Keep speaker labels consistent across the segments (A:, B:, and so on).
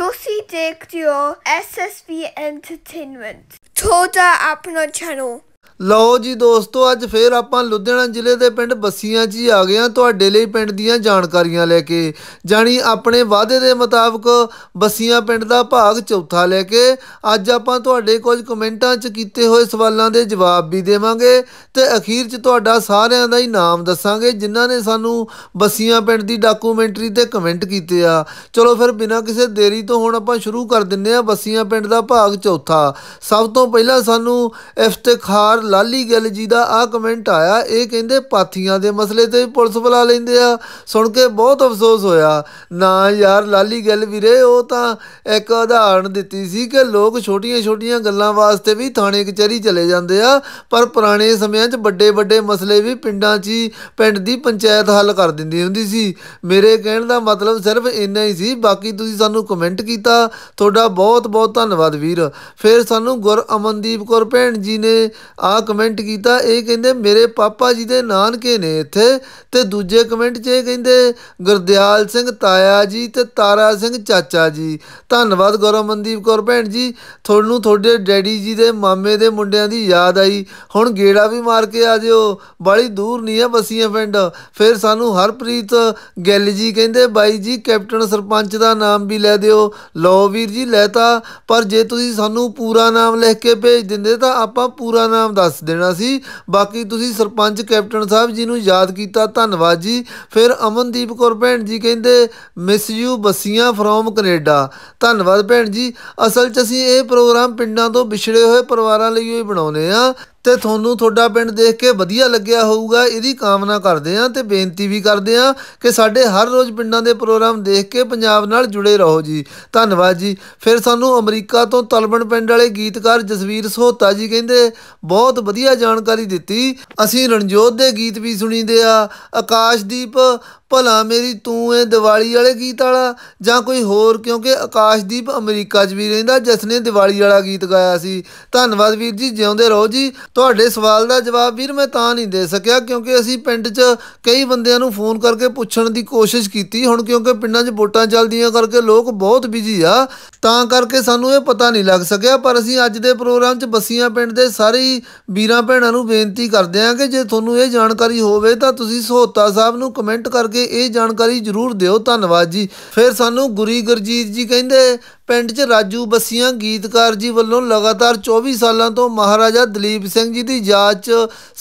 A: Dossi Dick Duo SSV Entertainment. Toda Apna Channel. ਲਓ ਜੀ ਦੋਸਤੋ ਅੱਜ ਫੇਰ ਆਪਾਂ ਲੁਧਿਆਣਾ ਜ਼ਿਲ੍ਹੇ ਦੇ ਪਿੰਡ ਬੱਸੀਆਂ 'ਚ ਆ ਗਏ ਹਾਂ ਤੁਹਾਡੇ ਲਈ ਪਿੰਡ ਦੀਆਂ ਜਾਣਕਾਰੀਆਂ ਲੈ ਕੇ ਜਾਨੀ ਆਪਣੇ ਵਾਅਦੇ ਦੇ ਮੁਤਾਬਕ ਬੱਸੀਆਂ ਪਿੰਡ ਦਾ ਭਾਗ ਚੌਥਾ ਲੈ ਕੇ ਅੱਜ ਆਪਾਂ ਤੁਹਾਡੇ ਕੁਝ ਕਮੈਂਟਾਂ 'ਚ ਕੀਤੇ ਹੋਏ ਸਵਾਲਾਂ ਦੇ ਜਵਾਬ ਵੀ ਦੇਵਾਂਗੇ ਤੇ ਅਖੀਰ 'ਚ ਤੁਹਾਡਾ ਸਾਰਿਆਂ ਦਾ ਹੀ ਨਾਮ ਦੱਸਾਂਗੇ ਜਿਨ੍ਹਾਂ ਨੇ ਸਾਨੂੰ ਬੱਸੀਆਂ ਪਿੰਡ ਦੀ ਡਾਕੂਮੈਂਟਰੀ ਤੇ ਕਮੈਂਟ ਕੀਤੇ ਆ ਚਲੋ ਫਿਰ ਬਿਨਾਂ ਕਿਸੇ ਦੇਰੀ ਤੋਂ ਹੁਣ ਆਪਾਂ ਸ਼ੁਰੂ ਕਰ ਦਿੰਨੇ ਆ ਬੱਸੀਆਂ ਪਿੰਡ ਦਾ ਭਾਗ ਚੌਥਾ ਸਭ ਤੋਂ ਪਹਿਲਾਂ ਸਾਨੂੰ ਇਫਤਖਾਰ ਲਾਲੀ ਗੱਲ ਜੀ ਦਾ ਆ ਕਮੈਂਟ ਆਇਆ ਇਹ ਕਹਿੰਦੇ ਪਾਥੀਆਂ ਦੇ ਮਸਲੇ ਤੇ ਪੁਲਿਸ ਬੁਲਾ ਲੈਂਦੇ ਆ ਸੁਣ ਕੇ ਬਹੁਤ ਅਫਸੋਸ ਹੋਇਆ ਨਾ ਯਾਰ ਲਾਲੀ ਗੱਲ ਵੀਰੇ ਉਹ ਤਾਂ ਇੱਕ ਉਦਾਹਰਣ ਦਿੱਤੀ ਸੀ ਕਿ ਲੋਕ ਛੋਟੀਆਂ-ਛੋਟੀਆਂ ਗੱਲਾਂ ਵਾਸਤੇ ਵੀ ਥਾਣੇ ਕਚਹਿਰੀ ਚਲੇ ਜਾਂਦੇ ਆ ਪਰ ਪੁਰਾਣੇ ਸਮਿਆਂ 'ਚ ਵੱਡੇ-ਵੱਡੇ ਮਸਲੇ ਵੀ ਪਿੰਡਾਂ 'ਚ ਹੀ ਪਿੰਡ ਦੀ ਪੰਚਾਇਤ ਹੱਲ ਕਰ ਦਿੰਦੀ ਹੁੰਦੀ ਸੀ ਮੇਰੇ ਕਹਿਣ ਦਾ ਮਤਲਬ ਸਿਰਫ ਇੰਨਾ ਹੀ ਸੀ ਬਾਕੀ ਤੁਸੀਂ ਸਾਨੂੰ ਕਮੈਂਟ ਕੀਤਾ ਤੁਹਾਡਾ ਬਹੁਤ-ਬਹੁਤ ਧੰਨਵਾਦ ਵੀਰ ਫਿਰ ਸਾਨੂੰ ਗੁਰ ਅਮਨਦੀਪ ਕੌਰ ਭੈਣ ਜੀ ਨੇ ਆ ਕਮੈਂਟ ਕੀਤਾ ਇਹ ਕਹਿੰਦੇ ਮੇਰੇ ਪਾਪਾ ਜੀ ਦੇ ਨਾਨਕੇ ਨੇ ਇੱਥੇ ਤੇ ਦੂਜੇ ਕਮੈਂਟ 'ਚ ਇਹ ਕਹਿੰਦੇ ਗੁਰਦਿਆਲ ਸਿੰਘ ਤਾਇਆ ਜੀ ਤੇ ਤਾਰਾ ਸਿੰਘ ਚਾਚਾ ਜੀ ਧੰਨਵਾਦ ਗੌਰਵਮਨਦੀਪ ਕੌਰ ਭੈਣ ਜੀ ਤੁਹਾਨੂੰ ਤੁਹਾਡੇ ਡੈਡੀ ਜੀ ਦੇ ਮਾਮੇ ਦੇ ਮੁੰਡਿਆਂ ਦੀ ਯਾਦ ਆਈ ਹੁਣ ਗੇੜਾ ਵੀ ਮਾਰ ਕੇ ਆ ਜਿਓ ਬੜੀ ਦੂਰ ਨਹੀਂ ਆ ਬਸੀਆਂ ਪਿੰਡ ਫਿਰ ਸਾਨੂੰ ਹਰਪ੍ਰੀਤ ਗਿੱਲ ਜੀ ਕਹਿੰਦੇ ਬਾਈ ਜੀ ਕੈਪਟਨ ਸਰਪੰਚ ਦਾ ਨਾਮ ਵੀ ਲੈ ਦਿਓ ਲਓ ਵੀਰ ਜੀ ਲੈਤਾ ਪਰ ਜੇ ਤੁਸੀਂ ਸਾਨੂੰ ਪੂਰਾ ਨਾਮ ਲਿਖ ਕੇ ਭੇਜ ਦਿੰਦੇ ਤਾਂ ਆਪਾਂ ਪੂਰਾ ਨਾਮ ਦੱਸ ਦੱਸ ਦੇਣਾ ਸੀ ਬਾਕੀ ਤੁਸੀਂ ਸਰਪੰਚ ਕੈਪਟਨ ਸਾਹਿਬ ਜੀ ਨੂੰ ਯਾਦ ਕੀਤਾ ਧੰਨਵਾਦ ਜੀ ਫਿਰ ਅਮਨਦੀਪ ਕੌਰ ਭੈਣ ਜੀ ਕਹਿੰਦੇ miss you Bassian from Canada ਧੰਨਵਾਦ ਭੈਣ ਜੀ ਅਸਲ 'ਚ ਅਸੀਂ ਇਹ ਪ੍ਰੋਗਰਾਮ ਪਿੰਡਾਂ ਤੋਂ ਵਿਛੜੇ ਹੋਏ ਪਰਿਵਾਰਾਂ ਲਈ ਹੀ ਬਣਾਉਨੇ ਆ ਤੇ ਤੁਹਾਨੂੰ ਤੁਹਾਡਾ ਪਿੰਡ ਦੇਖ ਕੇ ਵਧੀਆ ਲੱਗਿਆ ਹੋਊਗਾ ਇਹਦੀ ਕਾਮਨਾ ਕਰਦੇ ਆਂ ਤੇ ਬੇਨਤੀ ਵੀ ਕਰਦੇ ਆਂ ਕਿ ਸਾਡੇ ਹਰ ਰੋਜ਼ ਪਿੰਡਾਂ ਦੇ ਪ੍ਰੋਗਰਾਮ ਦੇਖ ਕੇ ਪੰਜਾਬ ਨਾਲ ਜੁੜੇ ਰਹੋ ਜੀ ਧੰਨਵਾਦ ਜੀ ਫਿਰ ਸਾਨੂੰ ਅਮਰੀਕਾ ਤੋਂ ਤਲਬਣ ਪਿੰਡ ਵਾਲੇ ਗੀਤਕਾਰ ਜਸਵੀਰ ਸੋਹਤਾ ਜੀ ਕਹਿੰਦੇ ਬਹੁਤ ਵਧੀਆ ਜਾਣਕਾਰੀ ਦਿੱਤੀ ਅਸੀਂ ਰਣਜੋਤ ਦੇ ਗੀਤ ਵੀ ਸੁਣੀਦੇ ਆ ਆਕਾਸ਼ਦੀਪ ਭਲਾ ਮੇਰੀ ਤੂੰ ਐ ਦੀਵਾਲੀ ਵਾਲੇ ਗੀਤ ਵਾਲਾ ਜਾਂ ਕੋਈ ਹੋਰ ਕਿਉਂਕਿ ਆਕਾਸ਼ਦੀਪ ਅਮਰੀਕਾ 'ਚ ਵੀ ਰਹਿੰਦਾ ਜਿਸ ਨੇ ਦੀਵਾਲੀ ਵਾਲਾ ਗੀਤ ਗਾਇਆ ਸੀ ਧੰਨਵਾਦ ਵੀਰ ਜੀ ਜਿਉਂਦੇ ਰਹੋ ਜੀ ਤੁਹਾਡੇ ਸਵਾਲ ਦਾ ਜਵਾਬ ਵੀਰ ਮੈਂ ਤਾਂ ਨਹੀਂ ਦੇ ਸਕਿਆ ਕਿਉਂਕਿ ਅਸੀਂ ਪਿੰਡ 'ਚ ਕਈ ਬੰਦਿਆਂ ਨੂੰ ਫੋਨ ਕਰਕੇ ਪੁੱਛਣ ਦੀ ਕੋਸ਼ਿਸ਼ ਕੀਤੀ ਹੁਣ ਕਿਉਂਕਿ ਪਿੰਡਾਂ 'ਚ ਵੋਟਾਂ ਚੱਲਦੀਆਂ ਕਰਕੇ ਲੋਕ ਬਹੁਤ ਬਿਜੀ ਆ ਤਾਂ ਕਰਕੇ ਸਾਨੂੰ ਇਹ ਪਤਾ ਨਹੀਂ ਲੱਗ ਸਕਿਆ ਪਰ ਅਸੀਂ ਅੱਜ ਦੇ ਪ੍ਰੋਗਰਾਮ 'ਚ ਬਸੀਆਂ ਪਿੰਡ ਦੇ ਸਾਰੇ ਵੀਰਾਂ ਭੈਣਾਂ ਨੂੰ ਬੇਨਤੀ ਕਰਦੇ ਹਾਂ ਕਿ ਜੇ ਤੁਹਾਨੂੰ ਇਹ ਜਾਣਕਾਰੀ ਹੋਵੇ ਤਾਂ ਤੁਸੀਂ ਸਹੋਤਾ ਸਾਹਿਬ ਨੂੰ ਕਮੈਂਟ ਕਰਕੇ ਕੇ ਇਹ ਜਾਣਕਾਰੀ ਜ਼ਰੂਰ ਦਿਓ ਧੰਨਵਾਦ ਜੀ ਫਿਰ ਸਾਨੂੰ ਗੁਰੀ ਗੁਰਜੀਤ ਜੀ ਕਹਿੰਦੇ ਪਿੰਡ 'ਚ ਰਾਜੂ ਬਸੀਆਂ ਗੀਤਕਾਰ ਜੀ ਵੱਲੋਂ ਲਗਾਤਾਰ 24 ਸਾਲਾਂ ਤੋਂ ਮਹਾਰਾਜਾ ਦਲੀਪ ਸਿੰਘ ਜੀ ਦੀ ਯਾਦ 'ਚ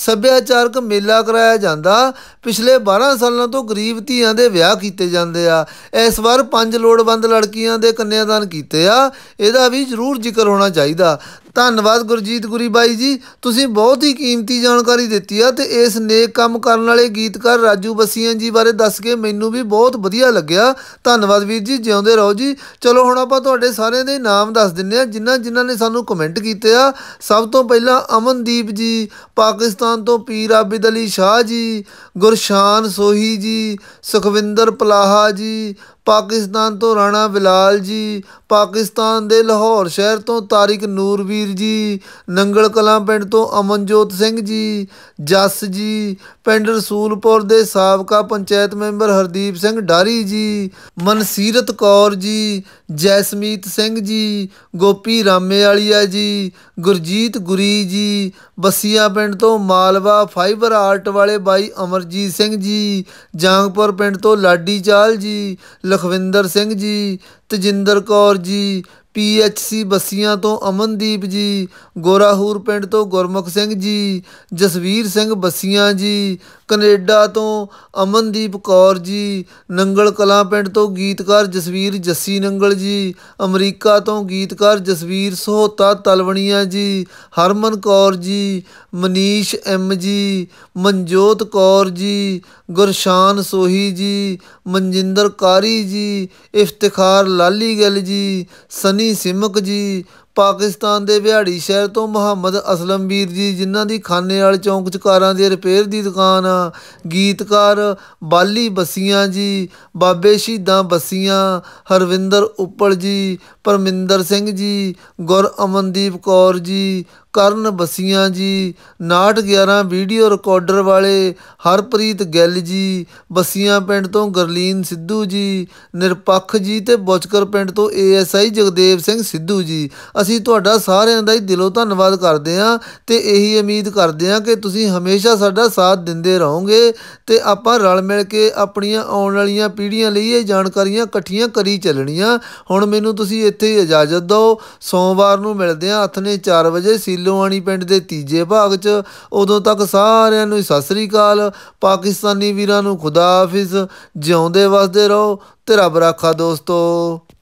A: ਸੱਭਿਆਚਾਰਕ ਮੇਲਾ ਕਰਾਇਆ ਜਾਂਦਾ ਪਿਛਲੇ 12 ਸਾਲਾਂ ਤੋਂ ਗਰੀਬ ਧੀਆਂ ਦੇ ਵਿਆਹ ਕੀਤੇ ਜਾਂਦੇ ਆ ਇਸ ਵਾਰ ਪੰਜ ਲੋੜਵੰਦ ਲੜਕੀਆਂ ਦੇ ਕੰਨਿਆਦਾਨ ਕੀਤੇ ਆ ਇਹਦਾ ਵੀ ਜ਼ਰੂਰ ਜ਼ਿਕਰ ਹੋਣਾ ਚਾਹੀਦਾ ਧੰਨਵਾਦ ਗੁਰਜੀਤ ਗੁਰੀ ਬਾਈ ਜੀ ਤੁਸੀਂ ਬਹੁਤ ਹੀ ਕੀਮਤੀ ਜਾਣਕਾਰੀ ਦਿੱਤੀ ਆ ਤੇ ਇਸ ਨੇਕ ਕੰਮ ਕਰਨ ਵਾਲੇ ਗੀਤਕਾਰ ਰਾਜੂ ਬਸੀਆਂ ਜੀ ਬਾਰੇ ਦੱਸ ਕੇ ਮੈਨੂੰ ਵੀ ਬਹੁਤ ਵਧੀਆ ਲੱਗਿਆ ਧੰਨਵਾਦ ਵੀਰ ਜੀ ਜਿਉਂਦੇ ਰਹੋ ਜੀ ਚਲੋ ਹੁਣ ਆਪਾਂ ਤੁਹਾਡੇ ਤੁਹਾਡੇ ਸਾਰਿਆਂ ਦੇ ਨਾਮ ਦੱਸ ਦਿੰਨੇ ਆ ਜਿਨ੍ਹਾਂ ਜਿਨ੍ਹਾਂ ਨੇ ਸਾਨੂੰ ਕਮੈਂਟ ਕੀਤੇ ਆ ਸਭ ਤੋਂ ਪਹਿਲਾਂ ਅਮਨਦੀਪ ਜੀ ਪਾਕਿਸਤਾਨ ਤੋਂ ਪੀਰ ਆਬਿਦ ਅਲੀ ਸ਼ਾਹ ਜੀ ਗੁਰਸ਼ਾਨ ਸੋਹੀ ਜੀ ਸੁਖਵਿੰਦਰ ਪਲਾਹਾ ਜੀ ਪਾਕਿਸਤਾਨ ਤੋਂ ਰਾਣਾ ਬਿਲਾਲ ਜੀ ਪਾਕਿਸਤਾਨ ਦੇ ਲਾਹੌਰ ਸ਼ਹਿਰ ਤੋਂ ਤਾਰਿਕ ਨੂਰਵੀਰ ਜੀ ਨੰਗਲ ਕਲਾਂ ਪਿੰਡ ਤੋਂ ਅਮਨਜੋਤ ਸਿੰਘ ਜੀ ਜੱਸ ਜੀ ਪਿੰਡ ਰਸੂਲਪੁਰ ਦੇ ਸਾਬਕਾ ਪੰਚਾਇਤ ਮੈਂਬਰ ਹਰਦੀਪ ਸਿੰਘ ਡਾਰੀ ਜੀ ਮਨਸੀਰਤ ਕੌਰ ਜੀ ਜੈਸਮੀਤ ਸਿੰਘ ਜੀ ਗੋਪੀ ਰਾਮੇ ਵਾਲੀਆ ਜੀ ਗੁਰਜੀਤ ਗੁਰੀ ਜੀ ਬਸੀਆ ਪਿੰਡ ਤੋਂ ਮਾਲਵਾ ਫਾਈਬਰ ਆਰਟ ਵਾਲੇ ਬਾਈ ਅਮਰਜੀਤ ਸਿੰਘ ਜੀ ਜਾਂਗਪੁਰ ਪਿੰਡ ਤੋਂ ਲਾਡੀ ਚਾਲ ਜੀ ਲਖਵਿੰਦਰ ਸਿੰਘ ਜੀ ਤਜਿੰਦਰ ਕੌਰ ਜੀ ਪੀਐਚਸੀ ਬਸੀਆਂ ਤੋਂ ਅਮਨਦੀਪ ਜੀ ਗੋਰਾਹੂਰ ਪਿੰਡ ਤੋਂ ਗੁਰਮੁਖ ਸਿੰਘ ਜੀ ਜਸਵੀਰ ਸਿੰਘ ਬਸੀਆਂ ਜੀ ਕੈਨੇਡਾ ਤੋਂ ਅਮਨਦੀਪ ਕੌਰ ਜੀ ਨੰਗਲ ਕਲਾਂ ਪਿੰਡ ਤੋਂ ਗੀਤਕਾਰ ਜਸਵੀਰ ਜੱਸੀ ਨੰਗਲ ਜੀ ਅਮਰੀਕਾ ਤੋਂ ਗੀਤਕਾਰ ਜਸਵੀਰ ਸੋਹਤਾ ਤਲਵਣੀਆਂ ਜੀ ਹਰਮਨ ਕੌਰ ਜੀ ਮਨੀਸ਼ ਐਮ ਜੀ ਮਨਜੋਤ ਕੌਰ ਜੀ ਗੁਰਸ਼ਾਨ ਸੋਹੀ ਜੀ ਮਨਜਿੰਦਰ ਕਾਰੀ ਜੀ ਇਫਤਖਾਰ ਲਾਲੀ ਗੱਲ ਜੀ ਸਨੀ ਸੋਨੀ ਸਿਮਕ ਜੀ ਪਾਕਿਸਤਾਨ ਦੇ ਵਿਹਾੜੀ ਸ਼ਹਿਰ ਤੋਂ ਮੁਹੰਮਦ ਅਸਲਮ ਵੀਰ ਜੀ ਜਿਨ੍ਹਾਂ ਦੀ ਖਾਨੇ ਵਾਲ ਚੌਂਕ ਚ ਕਾਰਾਂ ਦੀ ਰਿਪੇਅਰ ਦੀ ਦੁਕਾਨ ਆ ਗੀਤਕਾਰ ਬਾਲੀ ਬਸੀਆਂ ਜੀ ਬਾਬੇ ਸ਼ੀਦਾ ਬਸੀਆਂ ਹਰਵਿੰਦਰ ਉੱਪਲ ਜੀ ਪਰਮਿੰਦਰ ਸਿੰਘ ਜੀ ਗੁਰ ਅਮਨਦੀਪ ਕੌਰ ਜੀ ਕਰਨ ਬਸੀਆਂ ਜੀ 6111 ਵੀਡੀਓ ਰਿਕਾਰਡਰ ਵਾਲੇ ਹਰਪ੍ਰੀਤ ਗਿੱਲ ਜੀ ਬਸੀਆਂ ਪਿੰਡ ਤੋਂ ਗਰਲੀਨ ਸਿੱਧੂ ਜੀ ਨਿਰਪੱਖ ਜੀ ਤੇ ਬੋਚਕਰ ਪਿੰਡ ਤੋਂ ਏਐਸਆਈ ਜਗਦੇਵ ਸਿੰਘ ਸਿੱਧੂ ਜੀ ਅਸੀਂ ਤੁਹਾਡਾ ਸਾਰਿਆਂ ਦਾ ਹੀ ਦਿਲੋਂ ਧੰਨਵਾਦ ਕਰਦੇ ਹਾਂ ਤੇ ਇਹੀ ਉਮੀਦ ਕਰਦੇ ਹਾਂ ਕਿ ਤੁਸੀਂ ਹਮੇਸ਼ਾ ਸਾਡਾ ਸਾਥ ਦਿੰਦੇ ਰਹੋਗੇ ਤੇ ਆਪਾਂ ਰਲ ਮਿਲ ਕੇ ਆਪਣੀਆਂ ਆਉਣ ਵਾਲੀਆਂ ਪੀੜ੍ਹੀਆਂ ਲਈ ਇਹ ਜਾਣਕਾਰੀਆਂ ਇਕੱਠੀਆਂ ਕਰੀ ਚੱਲਣੀਆਂ ਹੁਣ ਮੈਨੂੰ ਤੁਸੀਂ ਇੱਥੇ ਹੀ ਇਜਾਜ਼ਤ ਦਿਓ ਸੋਮਵਾਰ ਨੂੰ ਮਿਲਦੇ ਹਾਂ ਅਥਨੇ 4 ਵਜੇ ਢਿੱਲੋਂਆਣੀ ਪਿੰਡ ਦੇ ਤੀਜੇ ਭਾਗ 'ਚ ਉਦੋਂ ਤੱਕ ਸਾਰਿਆਂ ਨੂੰ ਸਤਿ ਸ੍ਰੀ ਅਕਾਲ ਪਾਕਿਸਤਾਨੀ ਵੀਰਾਂ ਨੂੰ ਖੁਦਾ ਹਾਫਿਜ਼ ਜਿਉਂਦੇ ਵਸਦੇ ਰਹੋ ਤੇ ਰੱਬ ਰਾਖਾ ਦੋਸਤੋ